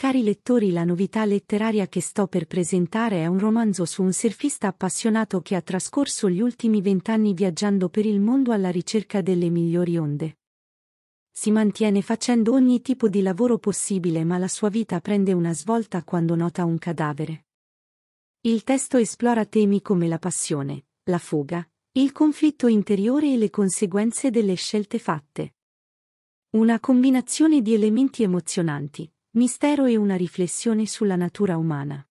Cari lettori la novità letteraria che sto per presentare è un romanzo su un surfista appassionato che ha trascorso gli ultimi vent'anni viaggiando per il mondo alla ricerca delle migliori onde. Si mantiene facendo ogni tipo di lavoro possibile ma la sua vita prende una svolta quando nota un cadavere. Il testo esplora temi come la passione, la fuga, il conflitto interiore e le conseguenze delle scelte fatte. Una combinazione di elementi emozionanti, Mistero e una riflessione sulla natura umana.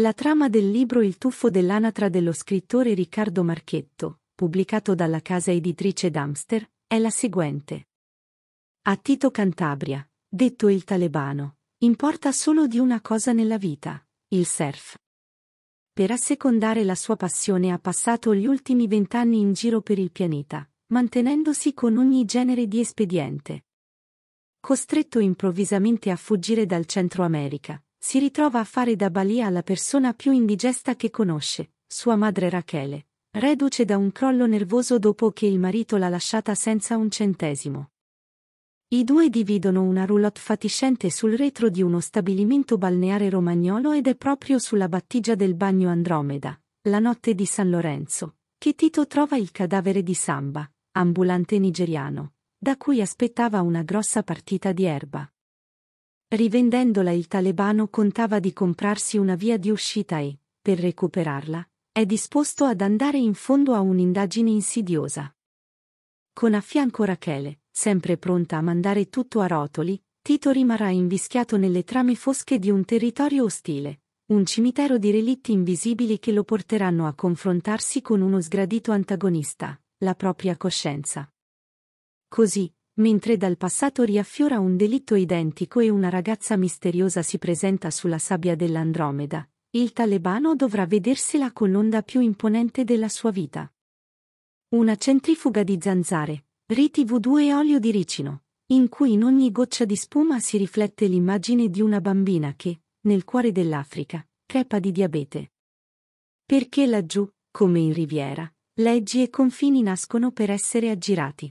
La trama del libro Il tuffo dell'anatra dello scrittore Riccardo Marchetto, pubblicato dalla casa editrice Damster, è la seguente. A Tito Cantabria, detto il talebano, importa solo di una cosa nella vita, il surf. Per assecondare la sua passione ha passato gli ultimi vent'anni in giro per il pianeta, mantenendosi con ogni genere di espediente costretto improvvisamente a fuggire dal Centro America, si ritrova a fare da balia alla persona più indigesta che conosce, sua madre Rachele, reduce da un crollo nervoso dopo che il marito l'ha lasciata senza un centesimo. I due dividono una roulotte fatiscente sul retro di uno stabilimento balneare romagnolo ed è proprio sulla battigia del bagno Andromeda, la notte di San Lorenzo, che Tito trova il cadavere di Samba, ambulante nigeriano, da cui aspettava una grossa partita di erba. Rivendendola il talebano contava di comprarsi una via di uscita e, per recuperarla, è disposto ad andare in fondo a un'indagine insidiosa. Con a fianco Rachele, sempre pronta a mandare tutto a rotoli, Tito rimarrà invischiato nelle trame fosche di un territorio ostile, un cimitero di relitti invisibili che lo porteranno a confrontarsi con uno sgradito antagonista, la propria coscienza. Così, mentre dal passato riaffiora un delitto identico e una ragazza misteriosa si presenta sulla sabbia dell'Andromeda, il talebano dovrà vedersela con l'onda più imponente della sua vita. Una centrifuga di zanzare, riti V2 e olio di ricino, in cui in ogni goccia di spuma si riflette l'immagine di una bambina che, nel cuore dell'Africa, crepa di diabete. Perché laggiù, come in riviera, leggi e confini nascono per essere aggirati.